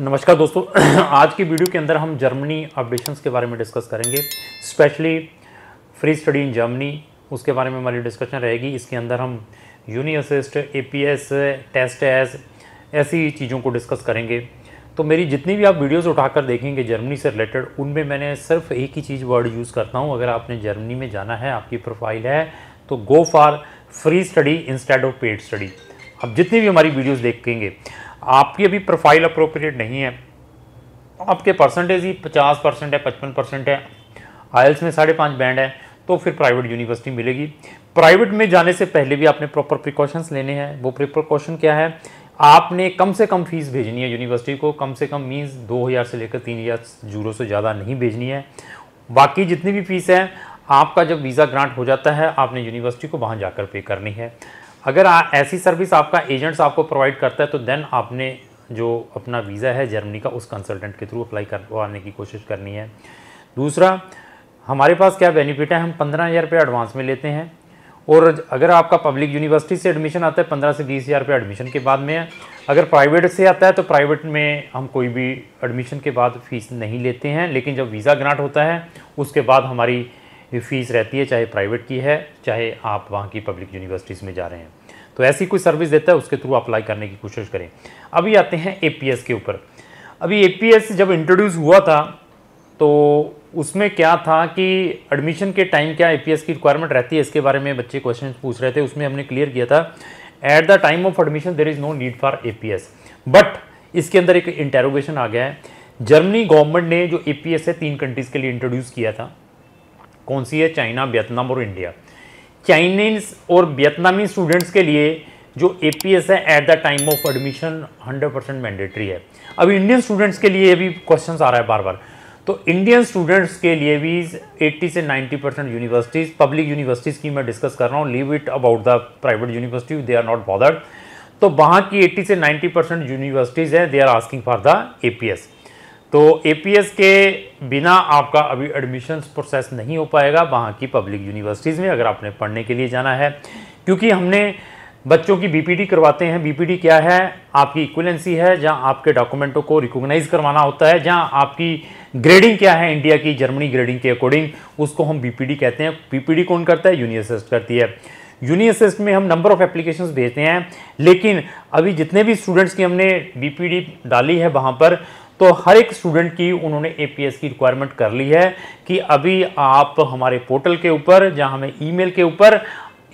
नमस्कार दोस्तों आज की वीडियो के अंदर हम जर्मनी अपडेशंस के बारे में डिस्कस करेंगे specially free study in Germany उसके बारे में हमारी डिस्कशन रहेगी इसके अंदर हम uni assist a test S ऐसी चीज़ों को डिस्कस करेंगे तो मेरी जितनी भी आप वीडियोस उठाकर देखेंगे जर्मनी से रिलेटेड उनमें मैंने सिर्फ एक ही चीज़ वर्ड यूज़ करता हूँ अगर आपने जर्मनी में जाना है आपकी प्रोफाइल है तो go for free study instead of paid study आप जितनी भी हमारी वीडियोज़ देखेंगे आपकी अभी प्रोफाइल अप्रोप्रिएट नहीं है आपके परसेंटेज ही पचास परसेंट है पचपन परसेंट है आयल्स में साढ़े पाँच बैंड है तो फिर प्राइवेट यूनिवर्सिटी मिलेगी प्राइवेट में जाने से पहले भी आपने प्रॉपर प्रिकॉशंस लेने हैं वो प्रिकॉशन क्या है आपने कम से कम फीस भेजनी है यूनिवर्सिटी को कम से कम मीन्स दो हज़ार से लेकर तीन हज़ार से ज़्यादा नहीं भेजनी है बाकी जितनी भी फीस है आपका जब वीज़ा ग्रांट हो जाता है आपने यूनिवर्सिटी को वहाँ जाकर पे करनी है अगर आ, ऐसी सर्विस आपका एजेंट्स आपको प्रोवाइड करता है तो देन आपने जो अपना वीज़ा है जर्मनी का उस कंसल्टेंट के थ्रू अप्लाई करवाने की कोशिश करनी है दूसरा हमारे पास क्या बेनिफिट है हम पंद्रह हज़ार रुपये एडवांस में लेते हैं और अगर आपका पब्लिक यूनिवर्सिटी से एडमिशन आता है पंद्रह से बीस हज़ार रुपये एडमिशन के बाद में है अगर प्राइवेट से आता है तो प्राइवेट में हम कोई भी एडमिशन के बाद फ़ीस नहीं लेते हैं लेकिन जब वीज़ा ग्रांट होता है उसके बाद हमारी फ़ीस रहती है चाहे प्राइवेट की है चाहे आप वहाँ की पब्लिक यूनिवर्सिटीज़ में जा रहे हैं तो ऐसी कोई सर्विस देता है उसके थ्रू अप्लाई करने की कोशिश करें अभी आते हैं ए के ऊपर अभी ए जब इंट्रोड्यूस हुआ था तो उसमें क्या था कि एडमिशन के टाइम क्या ए की रिक्वायरमेंट रहती है इसके बारे में बच्चे क्वेश्चन पूछ रहे थे उसमें हमने क्लियर किया था at the time of admission there is no need for a but इसके अंदर एक इंटेरोगेशन आ गया है जर्मनी गवर्नमेंट ने जो ए है तीन कंट्रीज़ के लिए इंट्रोड्यूस किया था कौन सी है चाइना वियतनाम और इंडिया चाइनीज और वियतनामी स्टूडेंट्स के लिए जो ए है at the time of admission 100 percent mandatory है अब इंडियन स्टूडेंट्स के लिए भी क्वेश्चन आ रहा है बार बार तो इंडियन स्टूडेंट्स के लिए भी 80 से 90 परसेंट यूनिवर्सिटीज़ पब्लिक यूनिवर्सिटीज़ की मैं डिस्कस कर रहा हूँ leave it about the private university they are not bothered तो वहाँ की 80 से 90 परसेंट यूनिवर्सिटीज़ हैं they are asking for the a तो एपीएस के बिना आपका अभी एडमिशन्स प्रोसेस नहीं हो पाएगा वहाँ की पब्लिक यूनिवर्सिटीज़ में अगर आपने पढ़ने के लिए जाना है क्योंकि हमने बच्चों की बीपीडी करवाते हैं बीपीडी क्या है आपकी इक्वलेंसी है जहाँ आपके डॉक्यूमेंटों को रिकॉग्नाइज करवाना होता है जहाँ आपकी ग्रेडिंग क्या है इंडिया की जर्मनी ग्रेडिंग के अकॉर्डिंग उसको हम बी कहते हैं बी कौन करता है यूनिअसिस्ट करती है यूनिअसिस्ट में हम नंबर ऑफ एप्लीकेशन भेजते हैं लेकिन अभी जितने भी स्टूडेंट्स की हमने बी डाली है वहाँ पर तो हर एक स्टूडेंट की उन्होंने ए की रिक्वायरमेंट कर ली है कि अभी आप हमारे पोर्टल के ऊपर या हमें ईमेल के ऊपर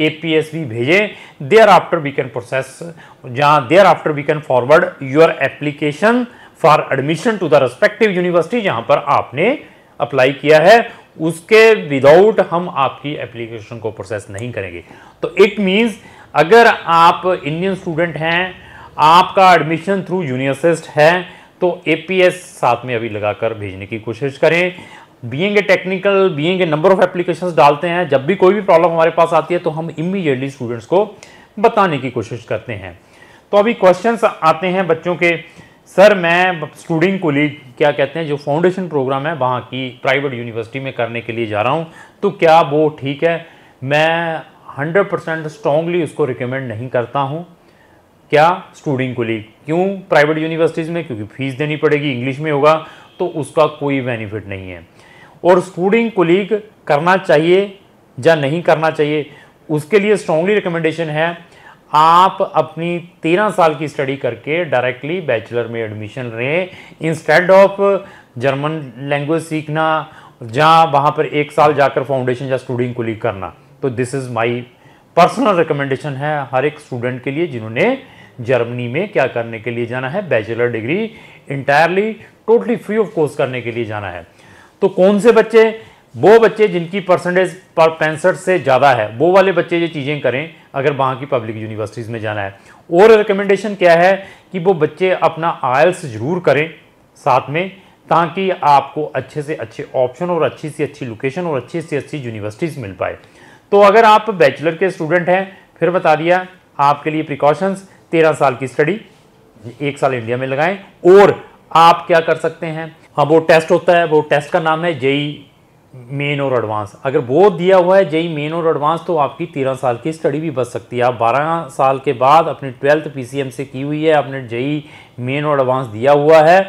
ए पी एस भी भेजें thereafter we can process जहाँ thereafter we can forward your application for admission to the respective university जहाँ पर आपने अप्लाई किया है उसके विदाउट हम आपकी एप्लीकेशन को प्रोसेस नहीं करेंगे तो इट मीन्स अगर आप इंडियन स्टूडेंट हैं आपका एडमिशन थ्रू यूनिवर्सिस्ट है तो एपीएस साथ में अभी लगाकर भेजने की कोशिश करें बीएंगे टेक्निकल बीएंगे नंबर ऑफ एप्लीकेशंस डालते हैं जब भी कोई भी प्रॉब्लम हमारे पास आती है तो हम इमीडिएटली स्टूडेंट्स को बताने की कोशिश करते हैं तो अभी क्वेश्चंस आते हैं बच्चों के सर मैं स्टूडेंट को लीड क्या कहते हैं जो फाउंडेशन प्रोग्राम है वहाँ की प्राइवेट यूनिवर्सिटी में करने के लिए जा रहा हूँ तो क्या वो ठीक है मैं हंड्रेड परसेंट उसको रिकमेंड नहीं करता हूँ क्या स्टूडेंट को ली क्यों प्राइवेट यूनिवर्सिटीज़ में क्योंकि फीस देनी पड़ेगी इंग्लिश में होगा तो उसका कोई बेनिफिट नहीं है और स्टूडेंट कोलीग करना चाहिए या नहीं करना चाहिए उसके लिए स्ट्रांगली रिकमेंडेशन है आप अपनी तेरह साल की स्टडी करके डायरेक्टली बैचलर में एडमिशन लें इंस्टेड ऑफ जर्मन लैंग्वेज सीखना जहाँ वहाँ पर एक साल जाकर फाउंडेशन या स्टूडेंट को लीग करना तो this is my personal recommendation है हर एक स्टूडेंट के लिए जिन्होंने जर्मनी में क्या करने के लिए जाना है bachelor degree entirely totally free of course करने के लिए जाना है तो कौन से बच्चे वो बच्चे जिनकी परसेंटेज पर पैंसठ से ज़्यादा है वो वाले बच्चे ये चीज़ें करें अगर वहाँ की पब्लिक यूनिवर्सिटीज़ में जाना है और रिकमेंडेशन क्या है कि वो बच्चे अपना आयल्स ज़रूर करें साथ में ताकि आपको अच्छे से अच्छे ऑप्शन और अच्छी से अच्छी लोकेशन और अच्छी से अच्छी यूनिवर्सिटीज़ मिल पाए तो अगर आप बैचलर के स्टूडेंट हैं फिर बता दिया आपके लिए प्रिकॉशंस तेरह साल की स्टडी एक साल इंडिया में लगाएं और आप क्या कर सकते हैं हाँ वो टेस्ट होता है वो टेस्ट का नाम है जेई मेन और एडवांस अगर वो दिया हुआ है जेई मेन और एडवांस तो आपकी तेरह साल की स्टडी भी बच सकती है आप बारह साल के बाद अपनी ट्वेल्थ पी से की हुई है आपने जेई मेन और एडवांस दिया हुआ है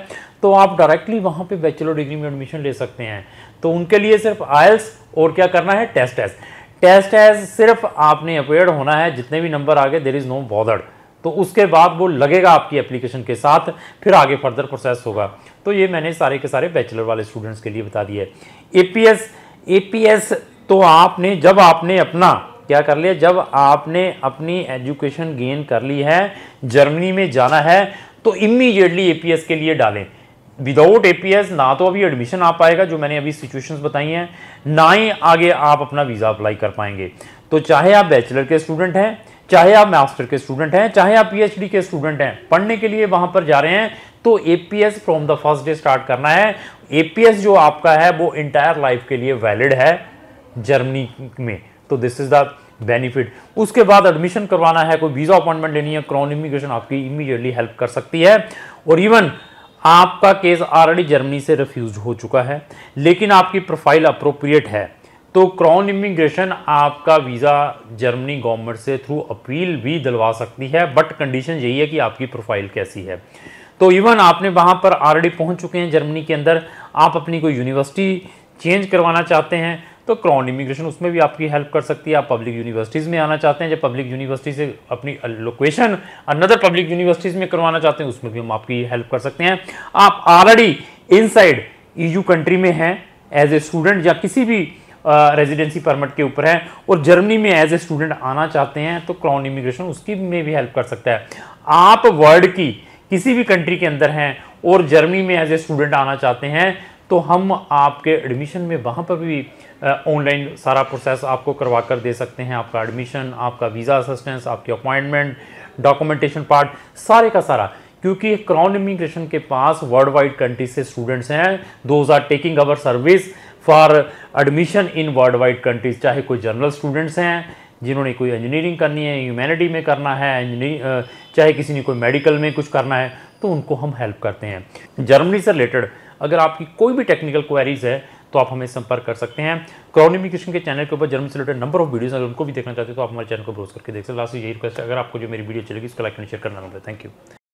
तो आप डायरेक्टली वहाँ पे बैचलर डिग्री में एडमिशन ले सकते हैं तो उनके लिए सिर्फ आयल्स और क्या करना है टेस्ट एस टेस्ट एस सिर्फ आपने अपेयर होना है जितने भी नंबर आ गए देर इज़ नो बॉदर्ड तो उसके बाद वो लगेगा आपकी एप्लीकेशन के साथ फिर आगे फर्दर प्रोसेस होगा तो ये मैंने सारे के सारे बैचलर वाले स्टूडेंट्स के लिए बता दिया ए एपीएस एपीएस तो आपने जब आपने अपना क्या कर लिया जब आपने अपनी एजुकेशन गेन कर ली है जर्मनी में जाना है तो इमीडिएटली एपीएस के लिए डालें विदाउट एपीएस ना तो अभी एडमिशन आ पाएगा जो मैंने अभी सिचुएशंस बताई हैं ना ही आगे आप अपना वीज़ा अप्लाई कर पाएंगे तो चाहे आप बैचलर के स्टूडेंट हैं चाहे आप मास्टर के स्टूडेंट हैं चाहे आप पीएचडी के स्टूडेंट हैं पढ़ने के लिए वहां पर जा रहे हैं तो APS from the first day start करना है एपीएस जो आपका है वो इंटायर लाइफ के लिए वैलिड है जर्मनी में तो दिस इज द बेनिफिट उसके बाद एडमिशन करवाना है कोई वीज़ा अपॉइंटमेंट लेनी है क्रॉन इमिग्रेशन आपकी इमीडिएटली हेल्प कर सकती है और इवन आपका केस ऑलरेडी जर्मनी से रिफ्यूज हो चुका है लेकिन आपकी प्रोफाइल अप्रोप्रिएट है तो क्राउन इमिग्रेशन आपका वीज़ा जर्मनी गवर्नमेंट से थ्रू अपील भी दिलवा सकती है बट कंडीशन यही है कि आपकी प्रोफाइल कैसी है तो इवन आपने वहाँ पर ऑलरेडी पहुँच चुके हैं जर्मनी के अंदर आप अपनी कोई यूनिवर्सिटी चेंज करवाना चाहते हैं तो क्राउन इमिग्रेशन उसमें भी आपकी हेल्प कर सकती है आप पब्लिक यूनिवर्सिटीज़ में आना चाहते हैं जब पब्लिक यूनिवर्सिटी से अपनी लोकेशन अनदर पब्लिक यूनिवर्सिटीज़ में करवाना चाहते हैं उसमें भी हम आपकी हेल्प कर सकते हैं आप ऑलरेडी इनसाइड ईयू कंट्री में हैं एज ए स्टूडेंट या किसी भी रेजिडेंसी परमिट के ऊपर है और जर्मनी में एज ए स्टूडेंट आना चाहते हैं तो क्राउन इमिग्रेशन उसकी में भी हेल्प कर सकता है आप वर्ल्ड की किसी भी कंट्री के अंदर हैं और जर्मनी में एज ए स्टूडेंट आना चाहते हैं तो हम आपके एडमिशन में वहाँ पर भी ऑनलाइन सारा प्रोसेस आपको करवा कर दे सकते हैं आपका एडमिशन आपका वीज़ा असिस्टेंस आपकी अपॉइंटमेंट डॉक्यूमेंटेशन पार्ट सारे का सारा क्योंकि क्राउन इमिग्रेशन के पास वर्ल्ड वाइड कंट्री से स्टूडेंट्स हैं those are taking our service for admission in world wide countries चाहे कोई जनरल स्टूडेंट्स हैं जिन्होंने कोई इंजीनियरिंग करनी है ह्यूमैनिटी में करना है चाहे किसी ने कोई मेडिकल में कुछ करना है तो उनको हम हेल्प करते हैं जर्मनी से रिलेटेड अगर आपकी कोई भी टेक्निकल क्वेरीज है तो आप हमें संपर्क कर सकते हैं क्रॉनिमिकेशन के चैनल के ऊपर जर्मन से रिलेटेड नंबर ऑफ वीडियोस अगर उनको भी देखना चाहते हैं तो आप हमारे चैनल को ब्रोज करके देख सकते लास्ट यही रिक्वेस्ट है अगर आपको जो मेरी वीडियो चलेगी उसका लाइक एंड शेयर करना ना थैंक यू